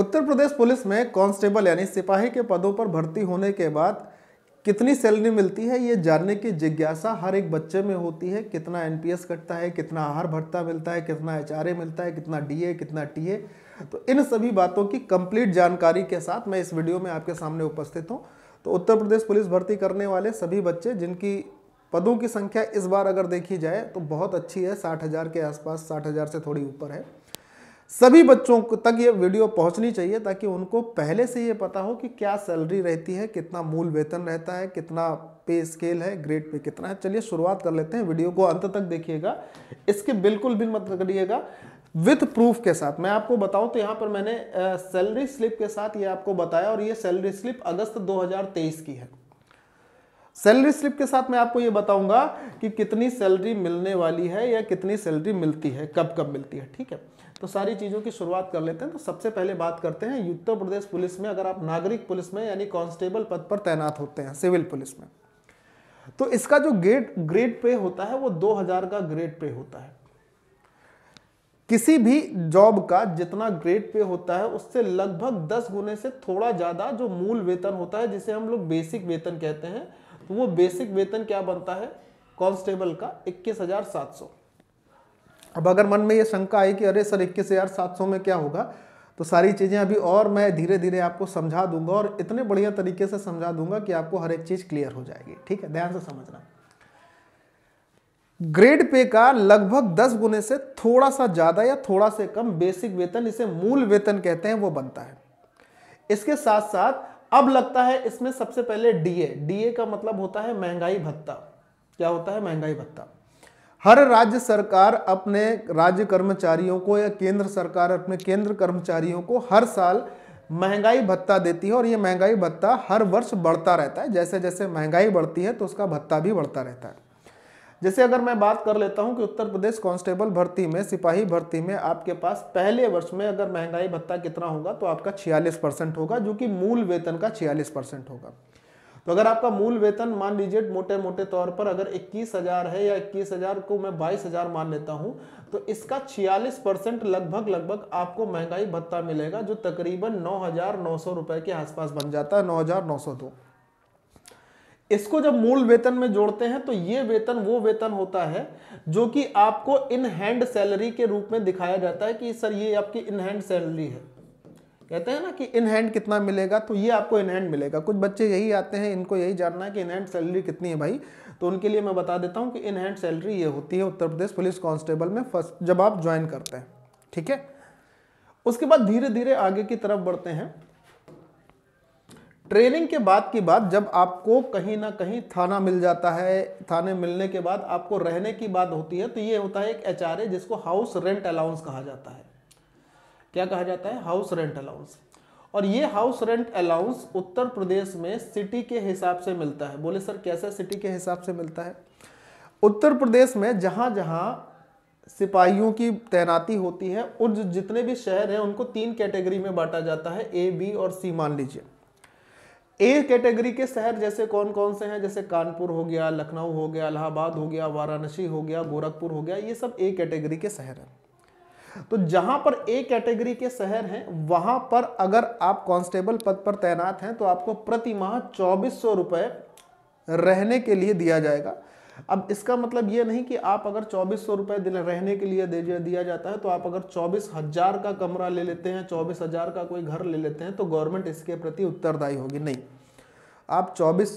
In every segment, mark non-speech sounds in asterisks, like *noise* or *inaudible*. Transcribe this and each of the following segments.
उत्तर Pradesh police में constable यानी सिपाही के पदों पर भर्ती होने के बाद कितनी सैलरी मिलती है ये जानने की जिज्ञासा हर एक बच्चे में होती है कितना एनपीएस कटता है कितना आहार भत्ता मिलता है कितना एचआरए मिलता है कितना डीए कितना टीए तो इन सभी बातों की कंप्लीट जानकारी के साथ मैं इस वीडियो में आपके सामने उपस्थित हूँ तो उत्तर प्रदेश पुलिस भर्ती करने वाले सभी बच्चे जिनकी पदों की संख्या इस बार अगर देखी जाए तो बहुत अच्छी है साठ हज़ार के आसपास साठ हज़ार से थोड़ी ऊपर है सभी बच्चों तक ये वीडियो पहुंचनी चाहिए ताकि उनको पहले से ये पता हो कि क्या सैलरी रहती है कितना मूल वेतन रहता है कितना पे स्केल है ग्रेड पे कितना है चलिए शुरुआत कर लेते हैं वीडियो को अंत तक देखिएगा इसके बिल्कुल भी मत करिएगा विथ प्रूफ के साथ मैं आपको बताऊं तो यहाँ पर मैंने सैलरी स्लिप के साथ ये आपको बताया और ये सैलरी स्लिप अगस्त 2023 की है सैलरी स्लिप के साथ मैं आपको ये बताऊंगा कि कितनी सैलरी मिलने वाली है या कितनी सैलरी मिलती है कब कब मिलती है ठीक है तो सारी चीज़ों की शुरुआत कर लेते हैं तो सबसे पहले बात करते हैं उत्तर प्रदेश पुलिस में अगर आप नागरिक पुलिस में यानी कांस्टेबल पद पर तैनात होते हैं सिविल पुलिस में तो इसका जो ग्रेड ग्रेड पे होता है वो 2000 का ग्रेड पे होता है किसी भी जॉब का जितना ग्रेड पे होता है उससे लगभग 10 गुने से थोड़ा ज़्यादा जो मूल वेतन होता है जिसे हम लोग बेसिक वेतन कहते हैं तो वो बेसिक वेतन क्या बनता है कांस्टेबल का इक्कीस हजार सात सौ अब अगर मन में ये शंका आई कि अरे सर इक्कीस हज़ार सात सौ में क्या होगा तो सारी चीज़ें अभी और मैं धीरे धीरे आपको समझा दूंगा और इतने बढ़िया तरीके से समझा दूंगा कि आपको हर एक चीज़ क्लियर हो जाएगी ठीक है ध्यान से समझना ग्रेड पे का लगभग दस गुने से थोड़ा सा ज़्यादा या थोड़ा से कम बेसिक वेतन इसे मूल वेतन कहते हैं वो बनता है इसके साथ साथ अब लगता है इसमें सबसे पहले डीए डीए का मतलब होता है महंगाई भत्ता क्या होता है महंगाई भत्ता हर राज्य सरकार अपने राज्य कर्मचारियों को या केंद्र सरकार अपने केंद्र कर्मचारियों को हर साल महंगाई भत्ता देती है और ये महंगाई भत्ता हर वर्ष बढ़ता रहता है जैसे जैसे महंगाई बढ़ती है तो उसका भत्ता भी बढ़ता रहता है जैसे अगर मैं बात कर लेता हूं कि उत्तर प्रदेश कांस्टेबल भर्ती में सिपाही भर्ती में आपके पास पहले वर्ष में अगर महंगाई भत्ता कितना होगा तो आपका छियालीस परसेंट होगा जो कि मूल वेतन का छियालीस परसेंट होगा तो अगर आपका मूल वेतन मान लीजिए मोटे मोटे तौर पर अगर इक्कीस हजार है या इक्कीस हजार को मैं बाईस हजार मान लेता हूं तो इसका छियालीस परसेंट लगभग लगभग आपको महंगाई भत्ता मिलेगा जो तकरीबन नौ हजार नौ सौ रुपए के आसपास बन जाता है नौ हजार नौ सौ दो तो। इसको जब मूल वेतन में जोड़ते हैं तो ये वेतन वो वेतन होता है जो कि आपको इन हैंड सैलरी के रूप में दिखाया जाता है कि सर ये आपकी इन हैंड सैलरी है कहते हैं ना कि इन हैंड कितना मिलेगा तो ये आपको इन हैंड मिलेगा कुछ बच्चे यही आते हैं इनको यही जानना है कि इन हैंड सैलरी कितनी है भाई तो उनके लिए मैं बता देता हूँ कि इन हैंड सैलरी ये होती है उत्तर प्रदेश पुलिस कांस्टेबल में फर्स्ट जब आप ज्वाइन करते हैं ठीक है उसके बाद धीरे धीरे आगे की तरफ बढ़ते हैं ट्रेनिंग के बाद की बात जब आपको कहीं ना कहीं थाना मिल जाता है थाने मिलने के बाद आपको रहने की बात होती है तो ये होता है एक एच जिसको हाउस रेंट अलाउंस कहा जाता है क्या कहा जाता है हाउस रेंट अलाउंस और ये house rent allowance Uttar Pradesh में सिटी के हिसाब से मिलता है बोले सर कैसे सिटी के हिसाब से मिलता है उत्तर प्रदेश में जहाँ जहाँ सिपाहियों की तैनाती होती है और जो जितने भी शहर हैं उनको तीन कैटेगरी में बांटा जाता है ए बी और सी मान लीजिए ए कैटेगरी के शहर जैसे कौन कौन से हैं जैसे कानपुर हो गया लखनऊ हो गया इलाहाबाद हो गया वाराणसी हो गया गोरखपुर हो गया ये सब ए कैटेगरी के शहर हैं तो जहां पर ए कैटेगरी के शहर हैं वहां पर अगर आप कांस्टेबल पद पर तैनात हैं तो आपको प्रति माह चौबीस सौ रुपये रहने के लिए दिया जाएगा अब इसका मतलब ये नहीं कि आप अगर चौबीस सौ रुपये रहने के लिए दे दिया जाता है तो आप अगर चौबीस हज़ार का कमरा ले लेते हैं चौबीस हज़ार का कोई घर ले लेते हैं तो गवर्नमेंट इसके प्रति उत्तरदायी होगी नहीं आप चौबीस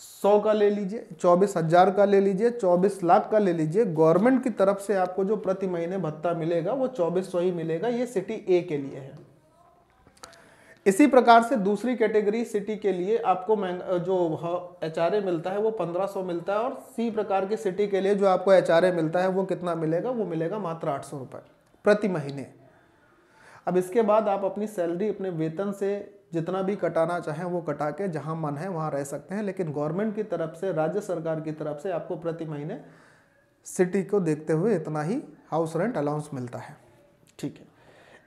सौ का ले लीजिए चौबीस हजार का ले लीजिए चौबीस लाख का ले लीजिए गवर्नमेंट की तरफ से आपको जो प्रति महीने भत्ता मिलेगा वो चौबीस सौ ही मिलेगा ये सिटी ए के लिए है इसी प्रकार से दूसरी कैटेगरी सिटी के लिए आपको जो एच मिलता है वो पंद्रह सौ मिलता है और सी प्रकार की सिटी के लिए जो आपको एच मिलता है वो कितना मिलेगा वो मिलेगा मात्र आठ सौ रुपए प्रति महीने अब इसके बाद आप अपनी सैलरी अपने वेतन से जितना भी कटाना चाहें वो कटा के जहाँ मन है वहाँ रह सकते हैं लेकिन गवर्नमेंट की तरफ से राज्य सरकार की तरफ से आपको प्रति महीने सिटी को देखते हुए इतना ही हाउस रेंट अलाउंस मिलता है ठीक है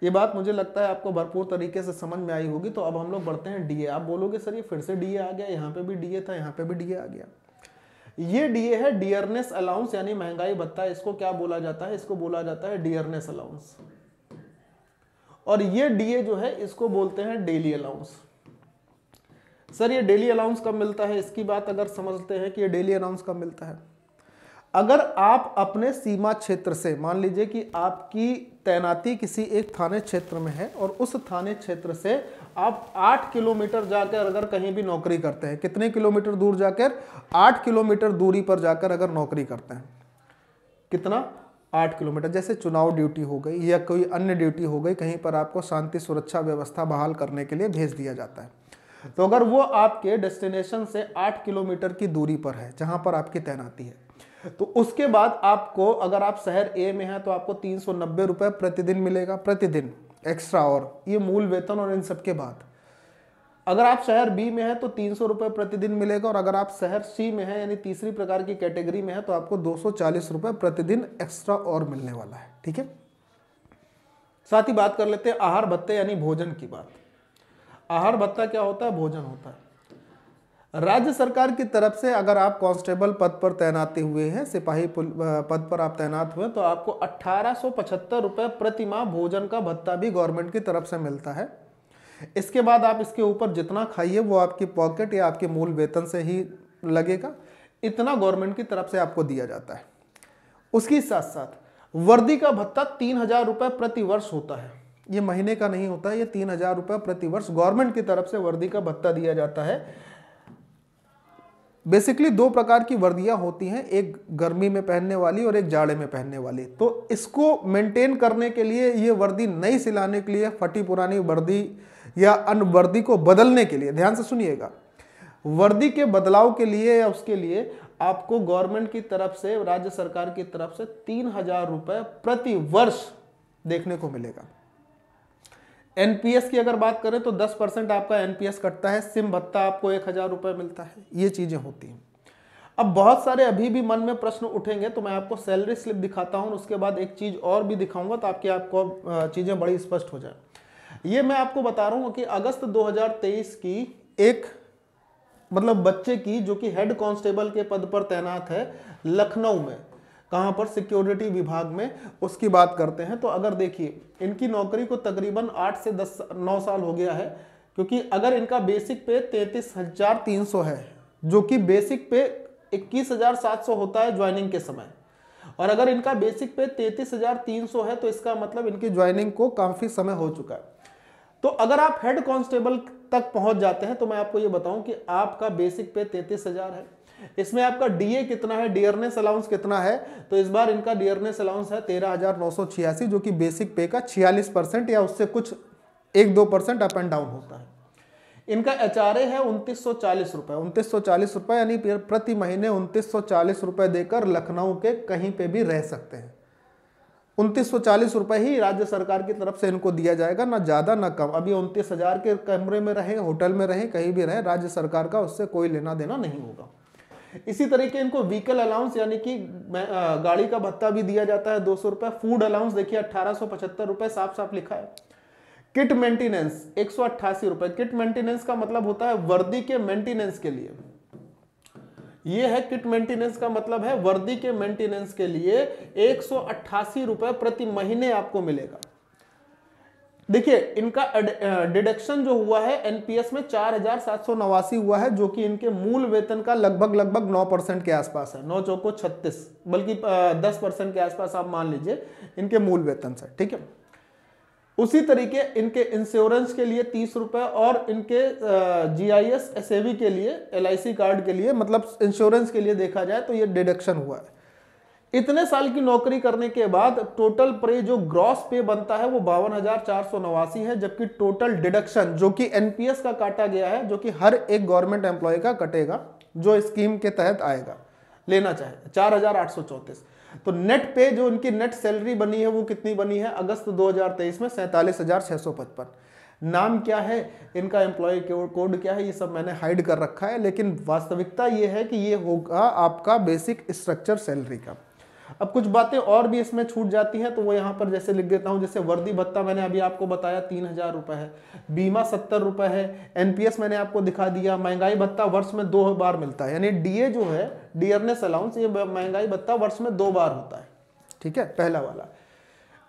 ये बात मुझे लगता है आपको भरपूर तरीके से समझ में आई होगी तो अब हम लोग बढ़ते हैं डीए आप बोलोगे सर ये फिर से डीए आ गया यहाँ पे भी डीए था यहाँ पे भी डीए आ गया ये डीए है डियरनेस अलाउंस यानी महंगाई भत्ता इसको क्या बोला जाता है इसको बोला जाता है डियरनेस अलाउंस और ये डीए जो है इसको बोलते हैं डेली अलाउंस सर ये डेली अलाउंस कब मिलता है इसकी बात अगर समझते हैं कि ये डेली अलाउंस कब मिलता है अगर आप अपने सीमा क्षेत्र से मान लीजिए कि आपकी तैनाती किसी एक थाने क्षेत्र में है और उस थाने क्षेत्र से आप आठ किलोमीटर जाकर अगर कहीं भी नौकरी करते हैं कितने किलोमीटर दूर जाकर आठ किलोमीटर दूरी पर जाकर अगर नौकरी करते हैं कितना आठ किलोमीटर जैसे चुनाव ड्यूटी हो गई या कोई अन्य ड्यूटी हो गई कहीं पर आपको शांति सुरक्षा व्यवस्था बहाल करने के लिए भेज दिया जाता है तो अगर वो आपके डेस्टिनेशन से आठ किलोमीटर की दूरी पर है जहाँ पर आपकी तैनाती है तो उसके बाद आपको अगर आप शहर ए में हैं तो आपको तीन सौ नब्बे प्रतिदिन मिलेगा प्रतिदिन एक्स्ट्रा और ये मूल वेतन और इन सब के बाद अगर आप शहर बी में है तो तीन सौ रुपये प्रतिदिन मिलेगा और अगर आप शहर सी में है यानी तीसरी प्रकार की कैटेगरी में है तो आपको दो सौ चालीस रुपए प्रतिदिन एक्स्ट्रा और मिलने वाला है ठीक है साथ ही बात कर लेते हैं आहार भत्ते यानी भोजन की बात आहार भत्ता क्या होता है भोजन होता है राज्य सरकार की तरफ से अगर आप कांस्टेबल पद पर तैनाते हुए हैं सिपाही पद पर आप तैनात हुए तो आपको अट्ठारह रुपए प्रति भोजन का भत्ता भी गवर्नमेंट की तरफ से मिलता है इसके बाद आप इसके ऊपर जितना खाइए वो आपकी पॉकेट या आपके मूल वेतन से ही लगेगा इतना गवर्नमेंट की तरफ से आपको दिया जाता है उसके साथ साथ वर्दी का भत्ता तीन हज़ार रुपये प्रतिवर्ष होता है ये महीने का नहीं होता ये तीन हज़ार रुपये प्रतिवर्ष गवर्नमेंट की तरफ से वर्दी का भत्ता दिया जाता है बेसिकली दो प्रकार की वर्दियां होती हैं एक गर्मी में पहनने वाली और एक जाड़े में पहनने वाली तो इसको मेंटेन करने के लिए ये वर्दी नई सिलाने के लिए फटी पुरानी वर्दी या अन्य वर्दी को बदलने के लिए ध्यान से सुनिएगा वर्दी के बदलाव के लिए या उसके लिए आपको गवर्नमेंट की तरफ से राज्य सरकार की तरफ से तीन हजार रुपए प्रति वर्ष देखने को मिलेगा एनपीएस की अगर बात करें तो 10 परसेंट आपका एनपीएस कटता है सिम भत्ता आपको एक हजार रुपये मिलता है ये चीज़ें होती हैं अब बहुत सारे अभी भी मन में प्रश्न उठेंगे तो मैं आपको सैलरी स्लिप दिखाता हूं उसके बाद एक चीज़ और भी दिखाऊंगा तो आपकी आपको चीज़ें बड़ी स्पष्ट हो जाए ये मैं आपको बता रहा हूं कि अगस्त 2023 की एक मतलब बच्चे की जो कि हेड कांस्टेबल के पद पर तैनात है लखनऊ में कहां पर सिक्योरिटी विभाग में उसकी बात करते हैं तो अगर देखिए इनकी नौकरी को तकरीबन आठ से दस नौ साल हो गया है क्योंकि अगर इनका बेसिक पे तैतीस हजार तीन सौ है जो कि बेसिक पे इक्कीस हजार सात सौ होता है ज्वाइनिंग के समय और अगर इनका बेसिक पे तैतीस हजार तीन सौ है तो इसका मतलब इनकी ज्वाइनिंग को काफ़ी समय हो चुका है तो अगर आप हेड कांस्टेबल तक पहुंच जाते हैं तो मैं आपको ये बताऊं कि आपका बेसिक पे तैतीस हजार है इसमें आपका डीए कितना है डियरनेस अलाउंस कितना है तो इस बार इनका डियरनेस अलाउंस है तेरह हजार नौ सौ छियासी जो कि बेसिक पे का छियालीस परसेंट या उससे कुछ एक दो परसेंट अप एंड डाउन होता है इनका एच है उनतीस सौ चालीस उनतीस सौ चालीस यानी प्रति महीने उनतीस सौ चालीस देकर लखनऊ के कहीं पे भी रह सकते हैं उनतीस रुपए ही राज्य सरकार की तरफ से इनको दिया जाएगा ना ज़्यादा ना कम अभी उनतीस हज़ार के कमरे में रहे होटल में रहे कहीं भी रहे राज्य सरकार का उससे कोई लेना देना नहीं होगा इसी तरीके इनको व्हीकल अलाउंस यानी कि गाड़ी का भत्ता भी दिया जाता है दो सौ रुपए फूड अलाउंस देखिए अट्ठारह सौ पचहत्तर रुपए साफ साफ लिखा है किट मेंटेनेंस एक सौ अट्ठासी रुपए किट मेंटेनेंस का मतलब होता है वर्दी के मेंटेनेंस के लिए ये है किट मेंटेनेंस का मतलब है वर्दी के मेंटेनेंस के लिए एक रुपए प्रति महीने आपको मिलेगा देखिए इनका डिडक्शन जो हुआ है एनपीएस में चार हजार सात सौ नवासी हुआ है जो कि इनके मूल वेतन का लगभग लगभग नौ परसेंट के आसपास है नौ चौको छत्तीस बल्कि दस परसेंट के आसपास आप मान लीजिए इनके मूल वेतन से ठीक है उसी तरीके इनके इंश्योरेंस के लिए तीस रुपए और इनके जी आई एस एस के लिए एल कार्ड के लिए मतलब इंश्योरेंस के लिए देखा जाए तो ये डिडक्शन हुआ है इतने साल की नौकरी करने के बाद टोटल पे जो ग्रॉस पे बनता है वो बावन हजार चार सौ नवासी है जबकि टोटल डिडक्शन जो कि एनपीएस का काटा गया है जो कि हर एक गवर्नमेंट एम्प्लॉय का कटेगा जो स्कीम के तहत आएगा लेना चाहे चार हजार आठ सौ तो नेट पे जो इनकी नेट सैलरी बनी है वो कितनी बनी है अगस्त 2023 में सैंतालीस नाम क्या है इनका एम्प्लॉय कोड क्या है ये सब मैंने हाइड कर रखा है लेकिन वास्तविकता ये है कि ये होगा आपका बेसिक स्ट्रक्चर सैलरी का अब कुछ बातें और भी इसमें छूट जाती हैं तो वो यहाँ पर जैसे लिख देता हूँ जैसे वर्दी भत्ता मैंने अभी आपको बताया तीन हजार रुपये है बीमा सत्तर रुपये है एनपीएस मैंने आपको दिखा दिया महंगाई भत्ता वर्ष में दो बार मिलता है यानी डीए जो है डियरनेस अलाउंस ये महंगाई भत्ता वर्ष में दो बार होता है ठीक है पहला वाला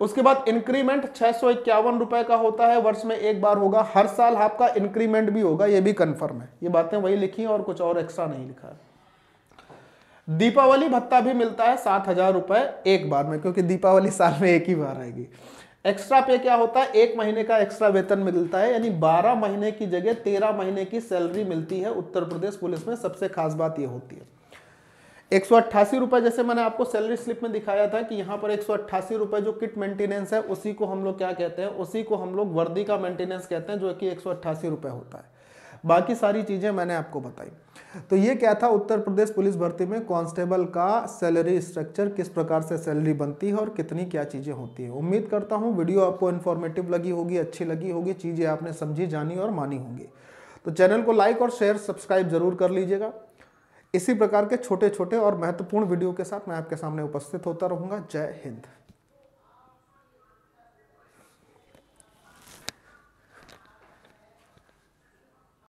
उसके बाद इंक्रीमेंट छह सौ इक्यावन रुपए का होता है वर्ष में एक बार होगा हर साल आपका इंक्रीमेंट भी होगा ये भी कंफर्म है ये बातें वही लिखी है और कुछ और एक्स्ट्रा नहीं लिखा है दीपावली भत्ता भी मिलता है सात हजार रुपए एक बार में क्योंकि दीपावली *laughs* साल में एक ही बार आएगी एक्स्ट्रा पे क्या होता है एक महीने का एक्स्ट्रा वेतन मिलता है यानी बारह महीने की जगह तेरह महीने की सैलरी मिलती है उत्तर प्रदेश पुलिस में सबसे खास बात यह होती है एक सौ अट्ठासी जैसे मैंने आपको सैलरी स्लिप में दिखाया था कि यहाँ पर एक सौ अट्ठासी जो किट मेंटेनेंस है उसी को हम लोग क्या कहते हैं उसी को हम लोग वर्दी का मेंटेनेंस कहते हैं जो कि एक सौ अट्ठासी होता है बाकी सारी चीज़ें मैंने आपको बताई तो ये क्या था उत्तर प्रदेश पुलिस भर्ती में कांस्टेबल का सैलरी स्ट्रक्चर किस प्रकार से सैलरी बनती है और कितनी क्या चीज़ें होती हैं उम्मीद करता हूँ वीडियो आपको इन्फॉर्मेटिव लगी होगी अच्छी लगी होगी चीज़ें आपने समझी जानी और मानी होंगी तो चैनल को लाइक और शेयर सब्सक्राइब जरूर कर लीजिएगा इसी प्रकार के छोटे छोटे और महत्वपूर्ण वीडियो के साथ मैं आपके सामने उपस्थित होता रहूँगा जय हिंद